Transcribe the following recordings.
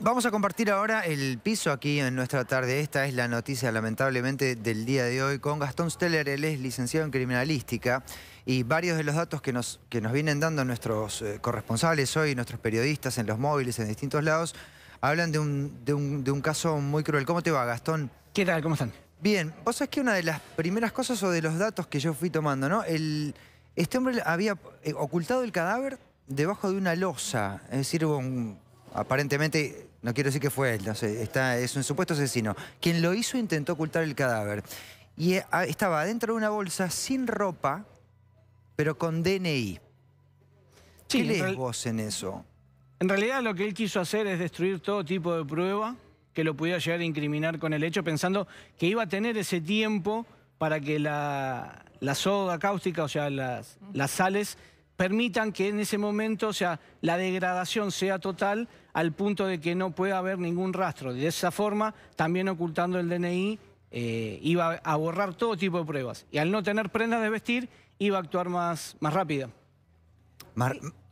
Vamos a compartir ahora el piso aquí en nuestra tarde. Esta es la noticia, lamentablemente, del día de hoy con Gastón Steller. Él es licenciado en criminalística y varios de los datos que nos, que nos vienen dando nuestros eh, corresponsales hoy, nuestros periodistas en los móviles, en distintos lados, hablan de un, caso muy cruel. ¿Cómo te va, Gastón? ¿Qué tal? ¿Cómo están? Bien. Vos sabés que una de las primeras cosas o de los datos que yo fui tomando, ¿no? El, este hombre había eh, ocultado el cadáver debajo de una losa. Es decir, un, aparentemente no quiero decir que fue él, no sé, está, es un supuesto asesino, quien lo hizo intentó ocultar el cadáver. Y eh, estaba dentro de una bolsa sin ropa, pero con DNI. Sí, ¿Qué lees vos en eso? En realidad lo que él quiso hacer es destruir todo tipo de prueba que lo pudiera llegar a incriminar con el hecho, pensando que iba a tener ese tiempo para que la, soda cáustica, o sea, las, las sales, permitan que en ese momento, o sea, la degradación sea total al punto de que no pueda haber ningún rastro. De esa forma, también ocultando el DNI, eh, iba a borrar todo tipo de pruebas. Y al no tener prendas de vestir, iba a actuar más, más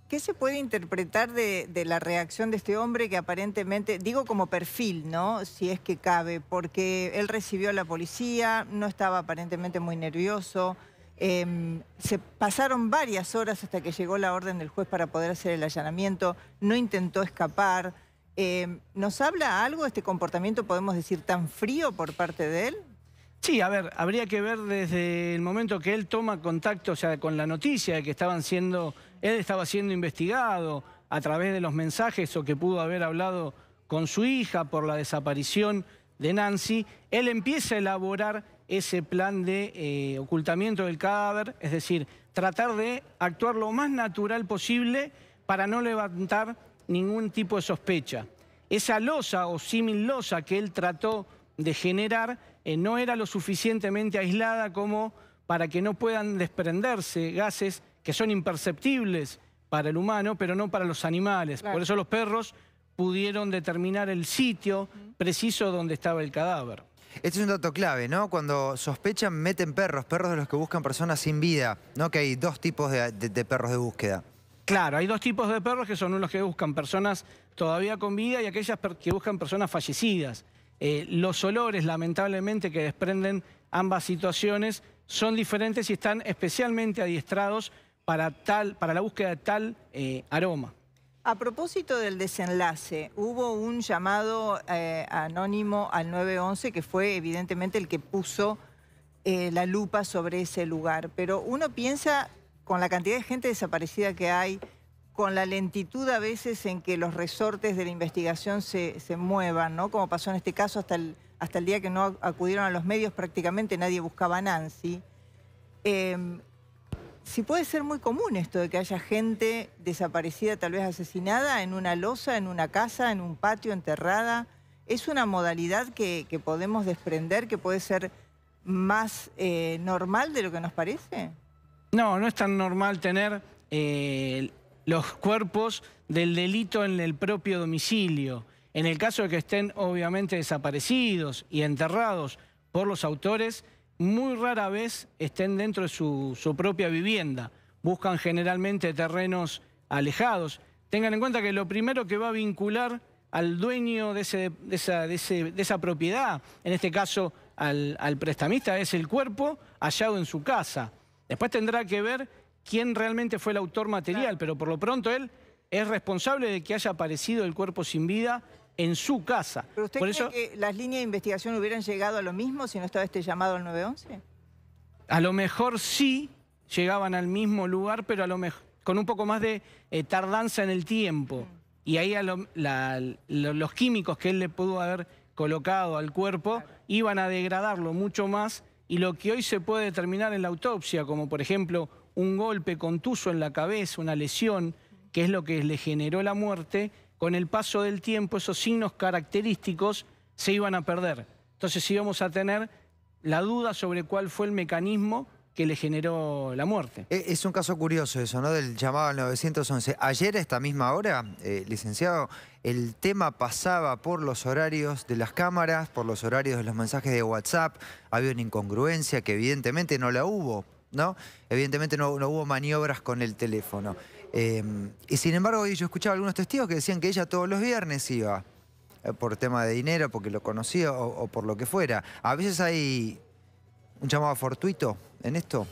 ¿Qué se puede interpretar de, la reacción de este hombre que aparentemente, digo como perfil, ¿no? Si es que cabe, porque él recibió a la policía, no estaba aparentemente muy nervioso. Em, se pasaron varias horas hasta que llegó la orden del juez para poder hacer el allanamiento, no intentó escapar. Em, ¿Nos habla algo de este comportamiento, podemos decir, tan frío por parte de él? Sí, a ver, habría que ver desde el momento que él toma contacto, o sea, con la noticia de que estaban siendo, él estaba siendo investigado a través de los mensajes o que pudo haber hablado con su hija por la desaparición de Nancy, él empieza a elaborar ese plan de eh, ocultamiento del cadáver, es decir, tratar de actuar lo más natural posible para no levantar ningún tipo de sospecha. Esa losa o símil losa que él trató de generar eh, no era lo suficientemente aislada como para que no puedan desprenderse gases que son imperceptibles para el humano, pero no para los animales. Por eso los perros pudieron determinar el sitio preciso donde estaba el cadáver. Este es un dato clave, ¿no? Cuando sospechan, meten perros, perros de los que buscan personas sin vida, ¿no? Que hay dos tipos de, perros de búsqueda. Claro, hay dos tipos de perros que son unos que buscan personas todavía con vida y aquellas que buscan personas fallecidas. Eh, los olores, lamentablemente, que desprenden ambas situaciones son diferentes y están especialmente adiestrados para, tal, para la búsqueda de tal eh, aroma. A propósito del desenlace, hubo un llamado eh, anónimo al 911 que fue evidentemente el que puso eh, la lupa sobre ese lugar, pero uno piensa con la cantidad de gente desaparecida que hay, con la lentitud a veces en que los resortes de la investigación se, muevan, ¿no? Como pasó en este caso hasta el, hasta el día que no acudieron a los medios prácticamente nadie buscaba a Nancy. Em, si puede ser muy común esto de que haya gente desaparecida, tal vez asesinada, en una losa, en una casa, en un patio, enterrada. Es una modalidad que, podemos desprender, que puede ser más eh, normal de lo que nos parece. No, no es tan normal tener eh, los cuerpos del delito en el propio domicilio. En el caso de que estén obviamente desaparecidos y enterrados por los autores, muy rara vez estén dentro de su, propia vivienda. Buscan generalmente terrenos alejados. Tengan en cuenta que lo primero que va a vincular al dueño de, esa, propiedad, en este caso al, prestamista, es el cuerpo hallado en su casa. Después tendrá que ver quién realmente fue el autor material, pero por lo pronto él es responsable de que haya aparecido el cuerpo sin vida en su casa. ¿Pero usted Por cree que las líneas de investigación hubieran llegado a lo mismo si no estaba este llamado al 911? A lo mejor sí llegaban al mismo lugar, pero a lo mejor con un poco más de eh, tardanza en el tiempo. Mm. Y ahí los químicos que él le pudo haber colocado al cuerpo iban a degradarlo mucho más y lo que hoy se puede determinar en la autopsia, como por ejemplo un golpe contuso en la cabeza, una lesión, que es lo que le generó la muerte, con el paso del tiempo esos signos característicos se iban a perder. Entonces íbamos a tener la duda sobre cuál fue el mecanismo que le generó la muerte. E, es un caso curioso eso, ¿no? Del llamado al 911. Ayer a esta misma hora, eh, licenciado, el tema pasaba por los horarios de las cámaras, por los horarios de los mensajes de WhatsApp, había una incongruencia que evidentemente no la hubo, ¿no? Evidentemente no hubo maniobras con el teléfono. Em, y sin embargo, yo escuchaba algunos testigos que decían que ella todos los viernes iba eh, por tema de dinero, porque lo conocía o, por lo que fuera. A veces hay un llamado fortuito en esto.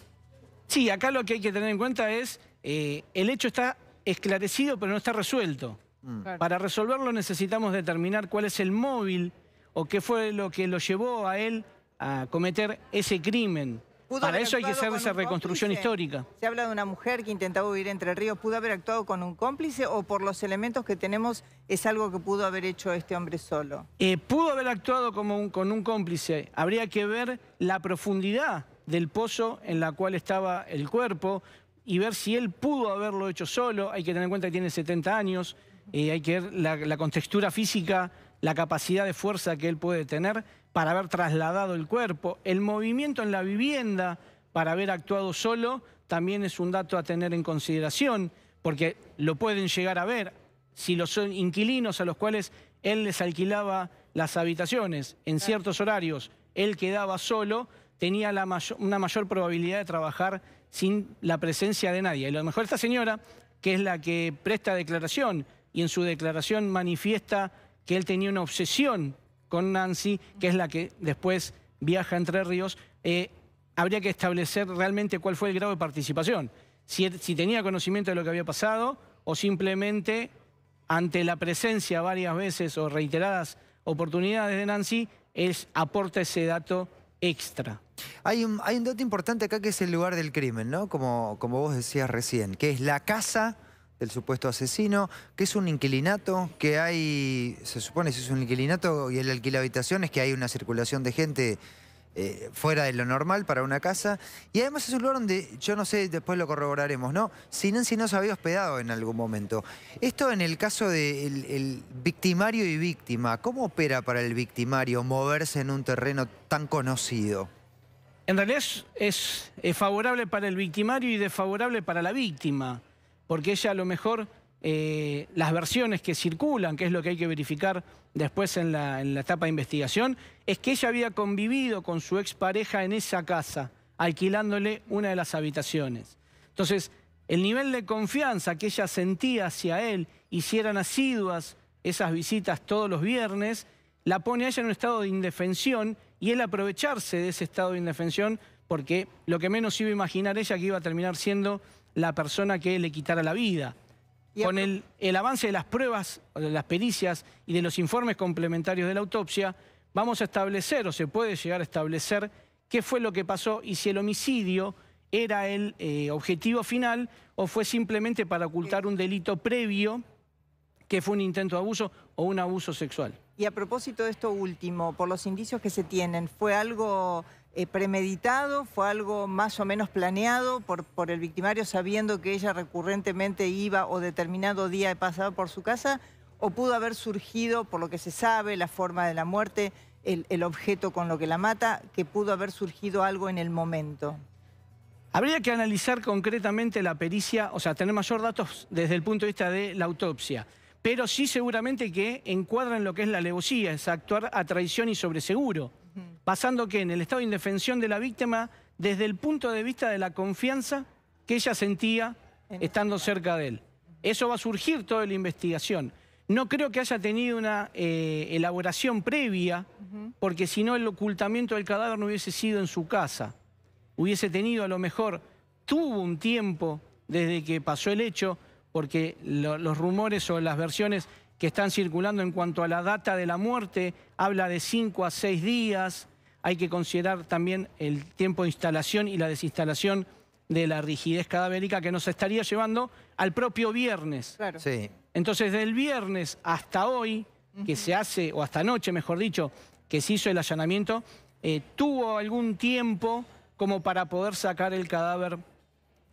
Sí, acá lo que hay que tener en cuenta es eh, el hecho está esclarecido, pero no está resuelto. Mm. Para resolverlo necesitamos determinar cuál es el móvil o qué fue lo que lo llevó a él a cometer ese crimen. Para eso hay que hacer esa reconstrucción histórica. Se habla de una mujer que intentaba huir entre ríos. ¿Pudo haber actuado con un cómplice o por los elementos que tenemos es algo que pudo haber hecho este hombre solo? Eh, pudo haber actuado como un, con un cómplice. Habría que ver la profundidad del pozo en la cual estaba el cuerpo y ver si él pudo haberlo hecho solo. Hay que tener en cuenta que tiene 70 años, eh, hay que ver la contextura física, la capacidad de fuerza que él puede tener para haber trasladado el cuerpo, el movimiento en la vivienda para haber actuado solo, también es un dato a tener en consideración, porque lo pueden llegar a ver si los inquilinos a los cuales él les alquilaba las habitaciones en ciertos horarios, él quedaba solo, tenía la una mayor probabilidad de trabajar sin la presencia de nadie. Y a lo mejor esta señora, que es la que presta declaración y en su declaración manifiesta que él tenía una obsesión con Nancy, que es la que después viaja Entre Ríos, eh, habría que establecer realmente cuál fue el grado de participación. Er, si, tenía conocimiento de lo que había pasado o simplemente ante la presencia varias veces o reiteradas oportunidades de Nancy, es, aporta ese dato extra. Hay un, hay un dato importante acá que es el lugar del crimen, ¿no? Como, como vos decías recién, que es la casa del supuesto asesino, que es un inquilinato, que hay, se supone si es un inquilinato y el alquila es que hay una circulación de gente eh, fuera de lo normal para una casa. Y además es un lugar donde, yo no sé, después lo corroboraremos, ¿no? Si no se había hospedado en algún momento. Esto en el caso del el victimario y víctima, ¿cómo opera para el victimario moverse en un terreno tan conocido? En realidad es, es favorable para el victimario y desfavorable para la víctima porque ella a lo mejor eh, las versiones que circulan, que es lo que hay que verificar después en la, etapa de investigación, es que ella había convivido con su expareja en esa casa, alquilándole una de las habitaciones. Entonces, el nivel de confianza que ella sentía hacia él, hicieran asiduas esas visitas todos los viernes, la pone a ella en un estado de indefensión y él aprovecharse de ese estado de indefensión, porque lo que menos iba a imaginar ella que iba a terminar siendo la persona que le quitara la vida. Con el, avance de las pruebas, de las pericias y de los informes complementarios de la autopsia, vamos a establecer o se puede llegar a establecer qué fue lo que pasó y si el homicidio era el eh, objetivo final o fue simplemente para ocultar un delito previo que fue un intento de abuso o un abuso sexual. Y a propósito de esto último, por los indicios que se tienen, ¿fue algo eh, premeditado, fue algo más o menos planeado por, por, el victimario sabiendo que ella recurrentemente iba o determinado día pasaba por su casa, o pudo haber surgido, por lo que se sabe, la forma de la muerte, el, el objeto con lo que la mata, que pudo haber surgido algo en el momento. Habría que analizar concretamente la pericia, o sea, tener mayor datos desde el punto de vista de la autopsia pero sí seguramente que encuadran lo que es la alevosía, es actuar a traición y sobre seguro, pasando que en el estado de indefensión de la víctima desde el punto de vista de la confianza que ella sentía estando cerca de él. Eso va a surgir toda la investigación. No creo que haya tenido una eh, elaboración previa, porque si no el ocultamiento del cadáver no hubiese sido en su casa. Hubiese tenido a lo mejor, tuvo un tiempo desde que pasó el hecho, porque los rumores o las versiones que están circulando en cuanto a la data de la muerte, habla de 5 a 6 días, hay que considerar también el tiempo de instalación y la desinstalación de la rigidez cadavérica que nos estaría llevando al propio viernes. Entonces, del viernes hasta hoy, que se hace, o hasta anoche, mejor dicho, que se hizo el allanamiento, eh, tuvo algún tiempo como para poder sacar el cadáver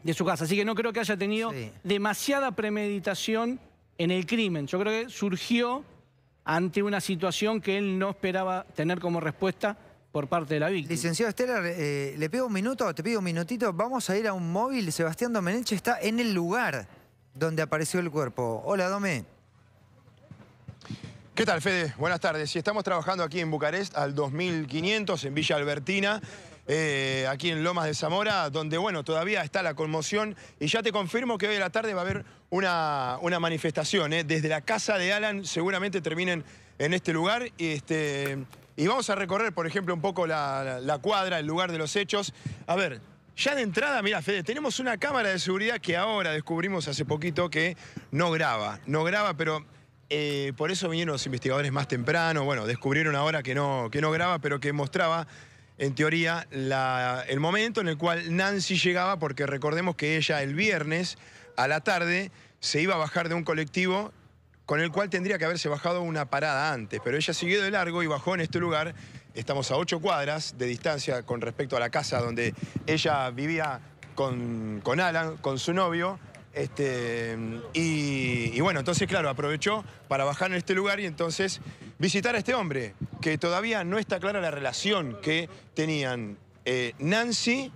de su casa. Así que no creo que haya tenido demasiada premeditación en el crimen. Yo creo que surgió ante una situación que él no esperaba tener como respuesta por parte de la víctima. Licenciado Estela, eh, le pido un minuto, te pido un minutito. Vamos a ir a un móvil. Sebastián Domenech está en el lugar donde apareció el cuerpo. Hola, Domé. ¿Qué tal, Fede? Buenas tardes. Si estamos trabajando aquí en Bucarest al 2500, en Villa Albertina. Eh, aquí en Lomas de Zamora, donde, bueno, todavía está la conmoción. Y ya te confirmo que hoy en la tarde va a haber una, una manifestación. ¿eh? Desde la casa de Alan seguramente terminen en este lugar. Y, este, y vamos a recorrer, por ejemplo, un poco la, cuadra, el lugar de los hechos. A ver, ya de entrada, mira, Fede, tenemos una cámara de seguridad que ahora descubrimos hace poquito que no graba. No graba, pero eh, por eso vinieron los investigadores más temprano. Bueno, descubrieron ahora que no, que no graba, pero que mostraba en teoría, el momento en el cual Nancy llegaba, porque recordemos que ella el viernes a la tarde se iba a bajar de un colectivo con el cual tendría que haberse bajado una parada antes, pero ella siguió de largo y bajó en este lugar. Estamos a ocho cuadras de distancia con respecto a la casa donde ella vivía con, con Alan, con su novio. Este, y, bueno, entonces, claro, aprovechó para bajar en este lugar y entonces visitar a este hombre, que todavía no está clara la relación que tenían eh, Nancy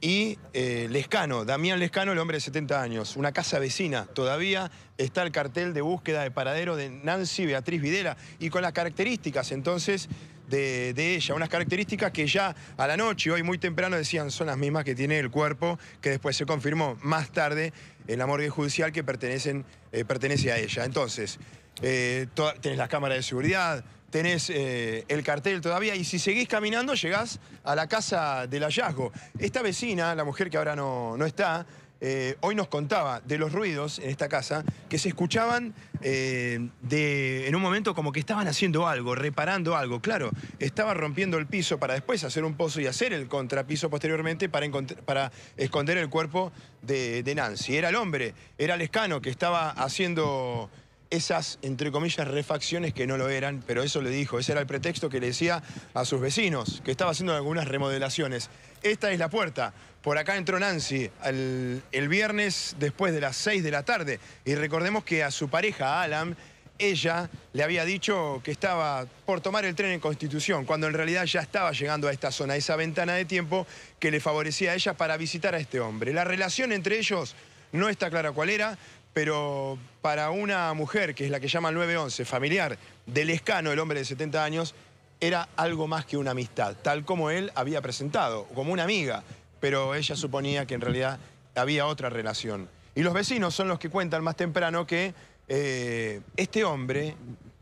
y eh, Lescano, Damián Lescano, el hombre de 70 años, una casa vecina. Todavía está el cartel de búsqueda de paradero de Nancy Beatriz Videla y con las características entonces de, ella, unas características que ya a la noche, hoy muy temprano, decían son las mismas que tiene el cuerpo, que después se confirmó más tarde en la morgue judicial que pertenecen, eh, pertenece a ella. Entonces, eh, tenés las cámaras de seguridad, tenés eh, el cartel todavía y si seguís caminando llegás a la casa del hallazgo. Esta vecina, la mujer que ahora no, no está, eh, hoy nos contaba de los ruidos en esta casa que se escuchaban eh, de, en un momento como que estaban haciendo algo, reparando algo. Claro, estaba rompiendo el piso para después hacer un pozo y hacer el contrapiso posteriormente para, para esconder el cuerpo de, de, Nancy. Era el hombre, era el escano que estaba haciendo esas, entre comillas, refacciones que no lo eran, pero eso le dijo, ese era el pretexto que le decía a sus vecinos, que estaba haciendo algunas remodelaciones esta es la puerta. Por acá entró Nancy el, viernes después de las 6 de la tarde. Y recordemos que a su pareja, Alan, ella le había dicho que estaba por tomar el tren en Constitución, cuando en realidad ya estaba llegando a esta zona, a esa ventana de tiempo que le favorecía a ella para visitar a este hombre. La relación entre ellos no está clara cuál era, pero para una mujer, que es la que llama 911, familiar del escano, el hombre de 70 años, era algo más que una amistad, tal como él había presentado, como una amiga, pero ella suponía que en realidad había otra relación. Y los vecinos son los que cuentan más temprano que eh, este hombre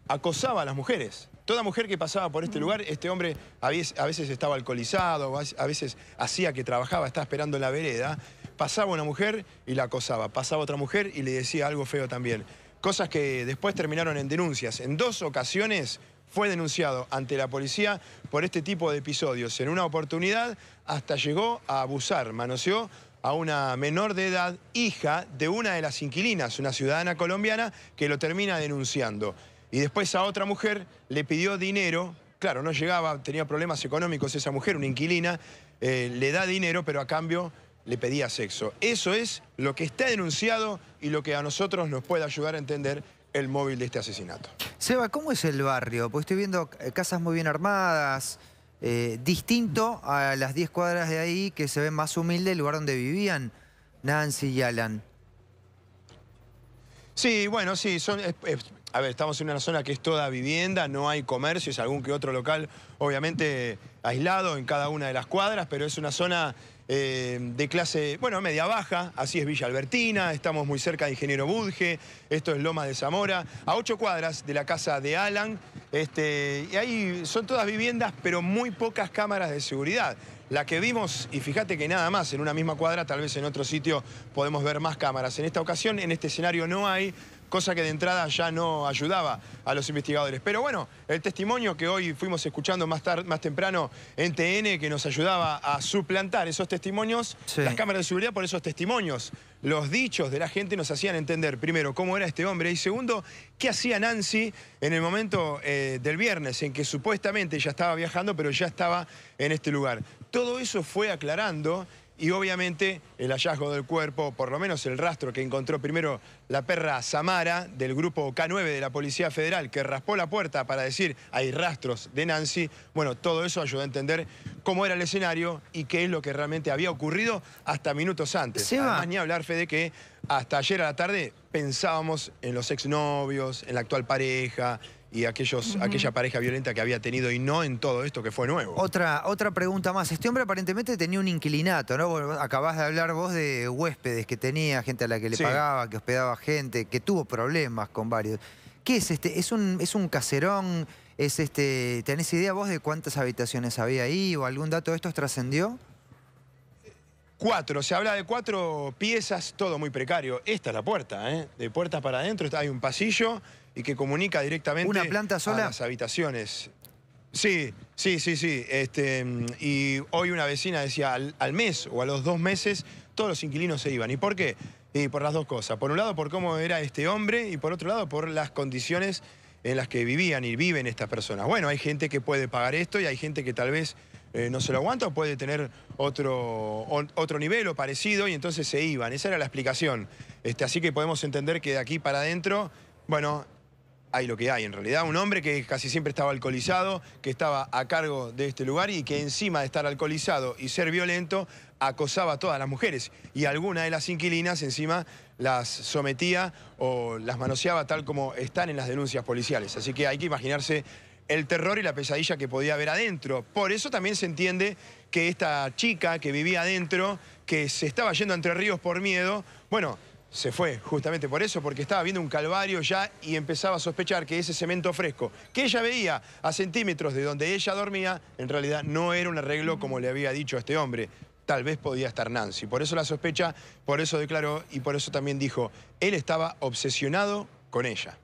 acosaba a las mujeres. Toda mujer que pasaba por este lugar, este hombre a veces, estaba alcoholizado, a veces hacía que trabajaba, estaba esperando en la vereda, pasaba una mujer y la acosaba, pasaba otra mujer y le decía algo feo también. Cosas que después terminaron en denuncias. En dos ocasiones fue denunciado ante la policía por este tipo de episodios. En una oportunidad hasta llegó a abusar, manoseó a una menor de edad, hija de una de las inquilinas, una ciudadana colombiana, que lo termina denunciando. Y después a otra mujer le pidió dinero, claro, no llegaba, tenía problemas económicos esa mujer, una inquilina, eh, le da dinero, pero a cambio le pedía sexo. Eso es lo que está denunciado y lo que a nosotros nos puede ayudar a entender el móvil de este asesinato. Seba, ¿cómo es el barrio? Porque estoy viendo eh, casas muy bien armadas, eh, distinto a las 10 cuadras de ahí que se ven más humilde el lugar donde vivían Nancy y Alan. Sí, bueno, sí, son... a ver, estamos en una zona que es toda vivienda, no hay comercio, es algún que otro local, obviamente aislado en cada una de las cuadras, pero es una zona eh, de clase, bueno, media baja, así es Villa Albertina, estamos muy cerca de Ingeniero Budge, esto es Loma de Zamora, a ocho cuadras de la casa de Alan, este, y ahí son todas viviendas, pero muy pocas cámaras de seguridad. La que vimos, y fíjate que nada más, en una misma cuadra, tal vez en otro sitio podemos ver más cámaras. En esta ocasión, en este escenario no hay, cosa que de entrada ya no ayudaba a los investigadores. Pero bueno, el testimonio que hoy fuimos escuchando más, más temprano en TN, que nos ayudaba a suplantar esos testimonios, las cámaras de seguridad por esos testimonios, los dichos de la gente nos hacían entender, primero, cómo era este hombre y segundo, qué hacía Nancy en el momento eh, del viernes, en que supuestamente ya estaba viajando, pero ya estaba en este lugar. Todo eso fue aclarando y obviamente el hallazgo del cuerpo, por lo menos el rastro que encontró primero la perra Samara del grupo K9 de la Policía Federal, que raspó la puerta para decir hay rastros de Nancy. Bueno, todo eso ayudó a entender cómo era el escenario y qué es lo que realmente había ocurrido hasta minutos antes. ni hablar, Fede, que hasta ayer a la tarde pensábamos en los exnovios, en la actual pareja, y aquella pareja violenta que había tenido y no en todo esto que fue nuevo. Otra, otra pregunta más. Este hombre aparentemente tenía un inquilinato, ¿no? acabás de hablar vos de huéspedes que tenía, gente a la que le pagaba, que hospedaba gente, que tuvo problemas con varios. ¿Qué es este? ¿Es un, es un caserón? ¿Es este, ¿Tenés idea vos de cuántas habitaciones había ahí o algún dato de estos trascendió? Cuatro, se habla de cuatro piezas, todo muy precario. Esta es la puerta, ¿eh? De puertas para adentro hay un pasillo y que comunica directamente ¿Una planta sola? las habitaciones. Sí, sí, sí, sí. Este, y hoy una vecina decía, al, al, mes o a los dos meses, todos los inquilinos se iban. ¿Y por qué? Y por las dos cosas. Por un lado, por cómo era este hombre y por otro lado, por las condiciones en las que vivían y viven estas personas. Bueno, hay gente que puede pagar esto y hay gente que tal vez eh, no se lo aguanta o puede tener otro, otro nivel o parecido y entonces se iban. Esa era la explicación. Este, así que podemos entender que de aquí para adentro, bueno, hay lo que hay en realidad. Un hombre que casi siempre estaba alcoholizado, que estaba a cargo de este lugar y que encima de estar alcoholizado y ser violento, acosaba a todas las mujeres. Y alguna de las inquilinas encima las sometía o las manoseaba tal como están en las denuncias policiales. Así que hay que imaginarse el terror y la pesadilla que podía haber adentro. Por eso también se entiende que esta chica que vivía adentro, que se estaba yendo Entre Ríos por miedo, bueno, se fue justamente por eso, porque estaba viendo un calvario ya y empezaba a sospechar que ese cemento fresco que ella veía a centímetros de donde ella dormía, en realidad no era un arreglo como le había dicho a este hombre. Tal vez podía estar Nancy. Por eso la sospecha, por eso declaró y por eso también dijo, él estaba obsesionado con ella.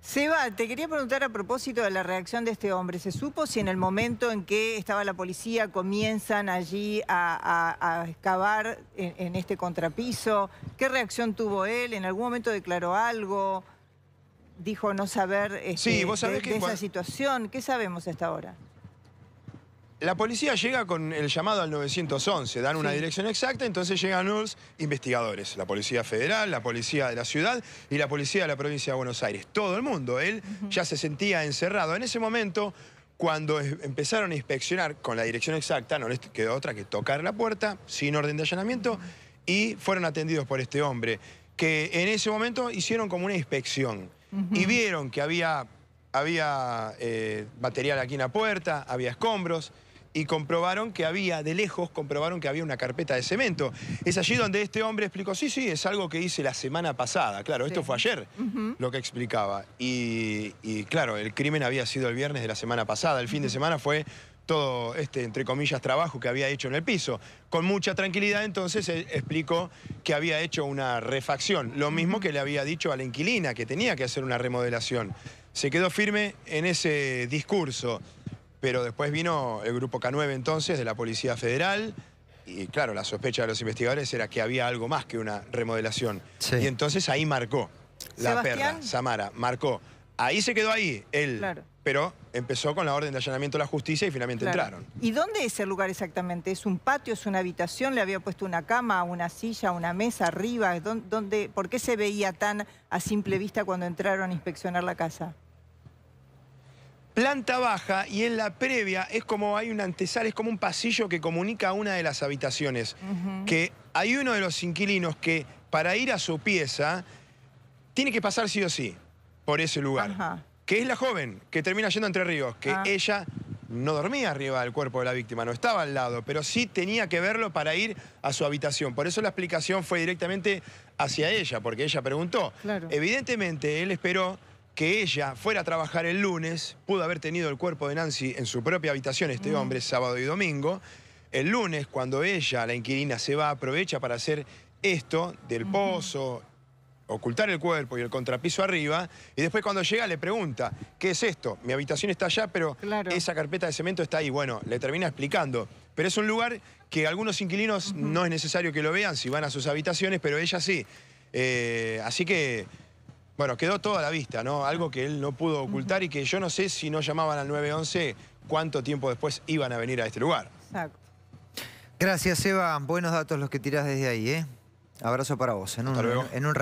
Seba, te quería preguntar a propósito de la reacción de este hombre. ¿Se supo si en el momento en que estaba la policía comienzan allí a, excavar en, este contrapiso? ¿Qué reacción tuvo él? ¿En algún momento declaró algo? ¿Dijo no saber este, ¿vos de, que esa situación? ¿Qué sabemos hasta ahora? La policía llega con el llamado al 911, dan una dirección exacta, entonces llegan los investigadores, la Policía Federal, la Policía de la Ciudad y la Policía de la Provincia de Buenos Aires. Todo el mundo, él ya se sentía encerrado. En ese momento, cuando empezaron a inspeccionar con la dirección exacta, no les quedó otra que tocar la puerta sin orden de allanamiento y fueron atendidos por este hombre, que en ese momento hicieron como una inspección y vieron que había... Había eh, material aquí en la puerta, había escombros, y comprobaron que había, de lejos, comprobaron que había una carpeta de cemento. Es allí donde este hombre explicó, sí, sí, es algo que hice la semana pasada. Claro, esto fue ayer lo que explicaba. Y, y, claro, el crimen había sido el viernes de la semana pasada. El fin de semana fue todo este, entre comillas, trabajo que había hecho en el piso. Con mucha tranquilidad entonces explicó que había hecho una refacción, lo mismo que le había dicho a la inquilina que tenía que hacer una remodelación. Se quedó firme en ese discurso. Pero después vino el grupo K9 entonces de la Policía Federal y claro, la sospecha de los investigadores era que había algo más que una remodelación. Y entonces ahí marcó la perla, Samara, marcó. Ahí se quedó ahí, él. Pero empezó con la orden de allanamiento de la justicia y finalmente entraron. ¿Y dónde es el lugar exactamente? ¿Es un patio, es una habitación? ¿Le había puesto una cama, una silla, una mesa arriba? ¿Por qué se veía tan a simple vista cuando entraron a inspeccionar la casa? planta baja y en la previa es como hay un antesal, es como un pasillo que comunica a una de las habitaciones. Que hay uno de los inquilinos que para ir a su pieza tiene que pasar sí o sí por ese lugar. Que es la joven que termina yendo Entre Ríos, que ah. ella no dormía arriba del cuerpo de la víctima, no estaba al lado, pero sí tenía que verlo para ir a su habitación. Por eso la explicación fue directamente hacia ella, porque ella preguntó. Evidentemente él esperó que ella fuera a trabajar el lunes, pudo haber tenido el cuerpo de Nancy en su propia habitación este hombre sábado y domingo. El lunes, cuando ella, la inquilina, se va, aprovecha para hacer esto del pozo, ocultar el cuerpo y el contrapiso arriba, y después cuando llega le pregunta, ¿qué es esto? Mi habitación está allá, pero esa carpeta de cemento está ahí. Bueno, le termina explicando. Pero es un lugar que algunos inquilinos no es necesario que lo vean si van a sus habitaciones, pero ella sí. Eh, así que bueno, quedó todo a la vista, ¿no? Algo que él no pudo ocultar y que yo no sé si no llamaban al 911 cuánto tiempo después iban a venir a este lugar. Exacto. Gracias, Eva. Buenos datos los que tirás desde ahí, ¿eh? Abrazo para vos. En un, en un